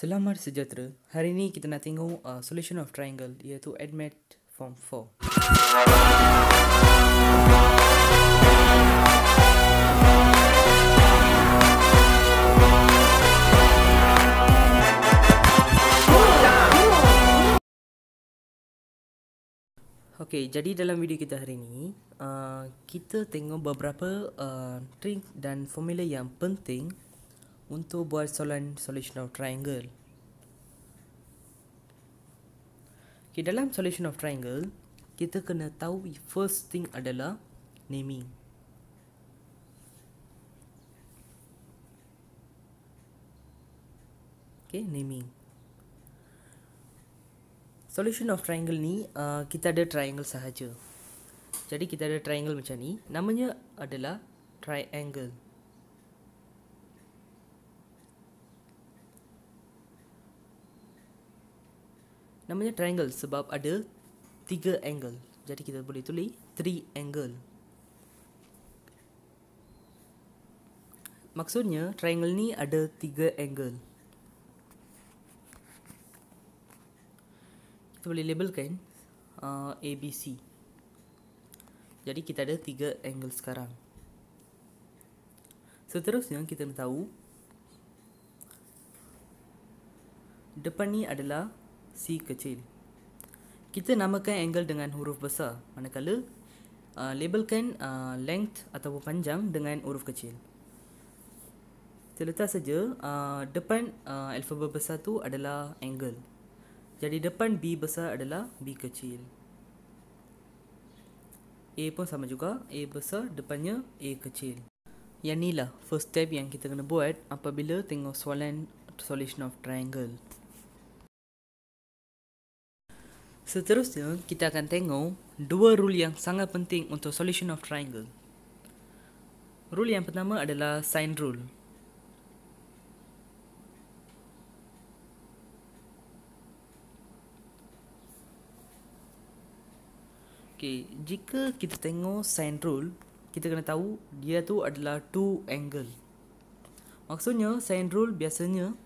Selamat sejahtera. Hari ini kita nak tengok uh, solution of triangle iaitu admit form 4. Okey, jadi dalam video kita hari ini, uh, kita tengok beberapa uh, trick dan formula yang penting untuk buat soalan solution of triangle. Okay, dalam solution of triangle, kita kena tahu first thing adalah naming. Okay, naming. Solution of triangle ni, uh, kita ada triangle sahaja. Jadi, kita ada triangle macam ni. Namanya adalah triangle. namanya triangle sebab ada tiga angle. Jadi kita boleh tulis three angle. Maksudnya triangle ni ada tiga angle. Kita boleh labelkan uh, ABC. Jadi kita ada tiga angle sekarang. Seterusnya kita tahu depan ni adalah C kecil. Kita namakan angle dengan huruf besar, manakala uh, labelkan uh, length atau panjang dengan huruf kecil. Kita letak saja, uh, depan uh, alfabet besar tu adalah angle. Jadi depan B besar adalah B kecil. A pun sama juga, A besar depannya A kecil. Yang ni lah first step yang kita kena buat apabila tengok soalan solution of triangle. Seterusnya, kita akan tengok dua rule yang sangat penting untuk solution of triangle. Rule yang pertama adalah sine rule. Okay, jika kita tengok sine rule, kita kena tahu dia tu adalah two angle. Maksudnya sine rule biasanya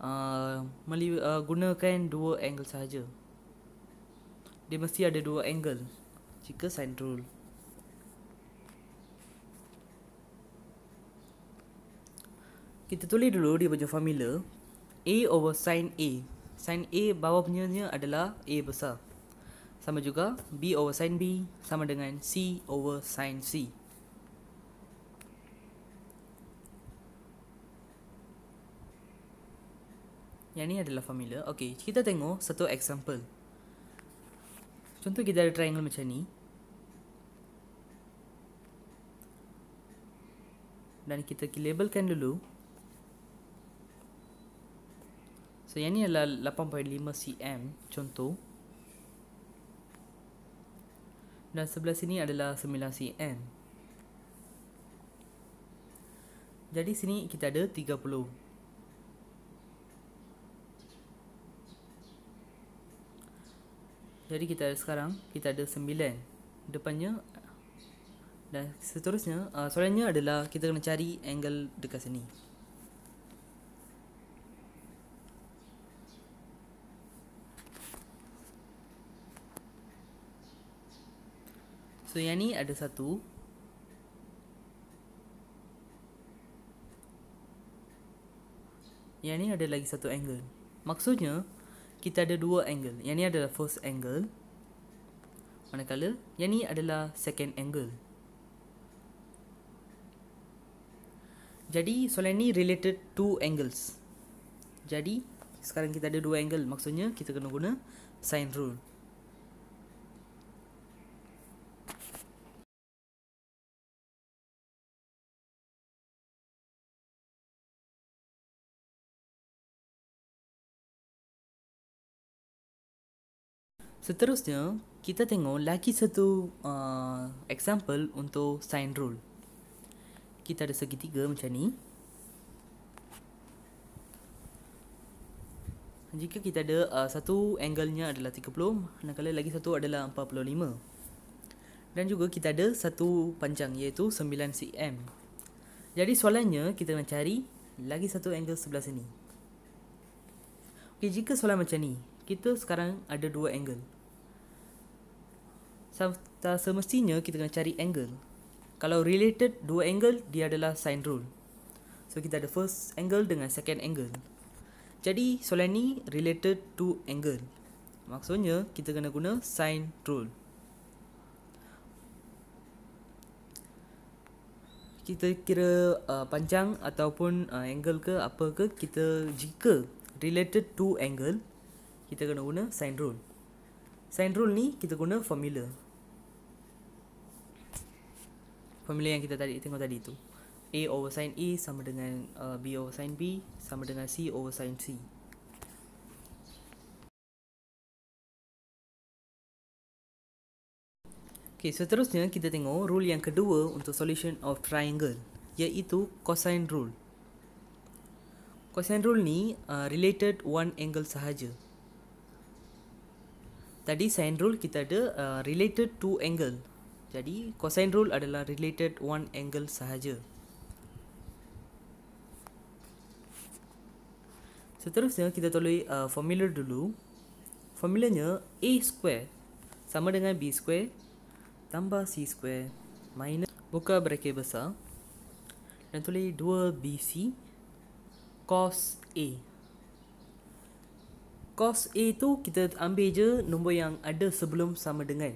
uh, meli- uh, gunakan dua angle sahaja dia mesti ada dua angle jika sign rule kita tulis dulu dia punya formula a over sine a sine a bawah punya adalah a besar sama juga b over sine b sama dengan c over sine c yang ni adalah formula okey kita tengok satu example Contoh kita ada triangle macam ni. Dan kita labelkan dulu. So yang ni adalah 8.5 cm contoh. Dan sebelah sini adalah 9 cm. Jadi sini kita ada 30 cm. jadi kita ada sekarang kita ada sembilan depannya dan seterusnya uh, soalannya adalah kita kena cari angle dekat sini so yang ni ada satu yang ni ada lagi satu angle maksudnya kita ada dua angle. Yang ni adalah first angle. Manakala, yang ni adalah second angle. Jadi, soalan ni related to angles. Jadi, sekarang kita ada dua angle. Maksudnya, kita kena guna sine rule. Seterusnya, kita tengok lagi satu uh, example untuk sine rule. Kita ada segitiga macam ni. Jika kita ada uh, satu angle-nya adalah 30, manakala lagi satu adalah 45. Dan juga kita ada satu panjang iaitu 9 cm. Jadi soalannya kita mencari lagi satu angle sebelah sini. Okey, jika soalan macam ni, kita sekarang ada dua angle. Serta semestinya kita kena cari angle. Kalau related dua angle, dia adalah sine rule. So kita ada first angle dengan second angle. Jadi soalan ni related to angle. Maksudnya kita kena guna sine rule. Kita kira uh, panjang ataupun uh, angle ke apa ke kita jika related to angle kita kena guna sign rule sign rule ni kita guna formula formula yang kita tadi tengok tadi tu A over sin A sama dengan uh, B over sin B sama dengan C over sin C Okay, seterusnya kita tengok rule yang kedua untuk solution of triangle iaitu cosine rule. Cosine rule ni uh, related one angle sahaja tadi sine rule kita ada uh, related to angle. Jadi cosine rule adalah related one angle sahaja. Seterusnya kita tolui uh, formula dulu. Formulanya a square sama dengan b square tambah c square minus buka bracket besar dan tolui 2bc cos a cos A tu kita ambil je nombor yang ada sebelum sama dengan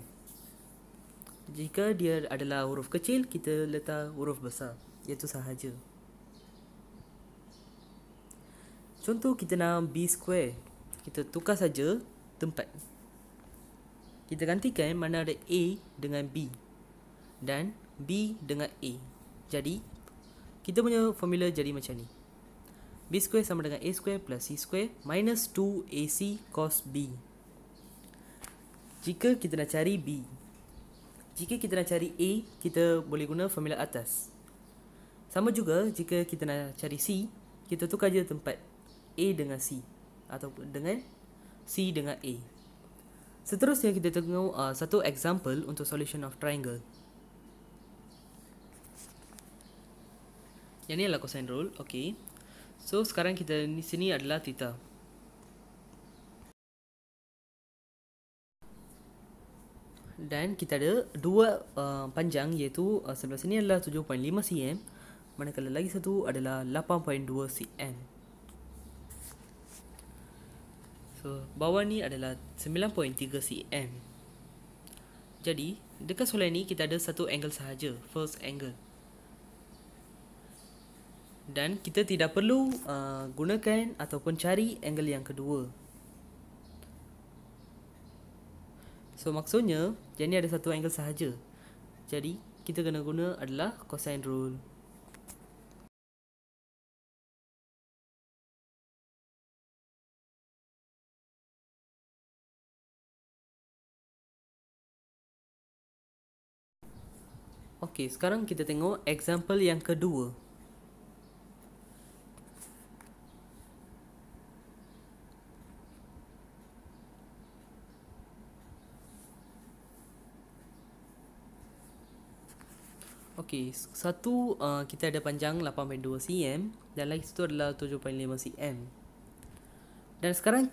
jika dia adalah huruf kecil kita letak huruf besar iaitu sahaja contoh kita nak b square kita tukar saja tempat kita gantikan mana ada a dengan b dan b dengan a jadi kita punya formula jadi macam ni b square sama dengan a square plus c square minus 2ac cos b. Jika kita nak cari b. Jika kita nak cari a, kita boleh guna formula atas. Sama juga jika kita nak cari c, kita tukar je tempat a dengan c atau dengan c dengan a. Seterusnya kita tengok uh, satu example untuk solution of triangle. Yang ni adalah cosine rule. okay? So sekarang kita di sini adalah theta. Dan kita ada dua uh, panjang iaitu uh, sebelah sini adalah 7.5 cm manakala lagi satu adalah 8.2 cm. So bawah ni adalah 9.3 cm. Jadi dekat soalan ni kita ada satu angle sahaja, first angle dan kita tidak perlu uh, gunakan ataupun cari angle yang kedua so maksudnya jadi ada satu angle sahaja jadi kita kena guna adalah cosine rule Okey, sekarang kita tengok example yang kedua. Okey, satu uh, kita ada panjang 8.2 cm dan lagi satu adalah 7.5 cm. Dan sekarang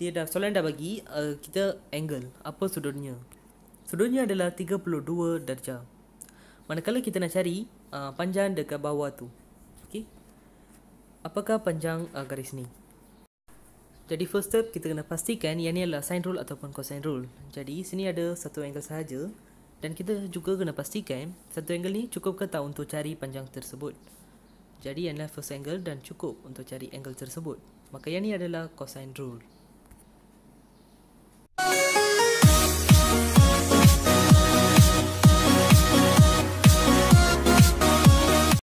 dia dah soalan dah bagi uh, kita angle apa sudutnya. Sudutnya adalah 32 darjah. Manakala kita nak cari uh, panjang dekat bawah tu. Okey. Apakah panjang uh, garis ni? Jadi first step kita kena pastikan yang ni adalah sine rule ataupun cosine rule. Jadi sini ada satu angle sahaja. Dan kita juga kena pastikan satu angle ni cukup ke tak untuk cari panjang tersebut. Jadi yang first angle dan cukup untuk cari angle tersebut. Maka yang ni adalah cosine rule.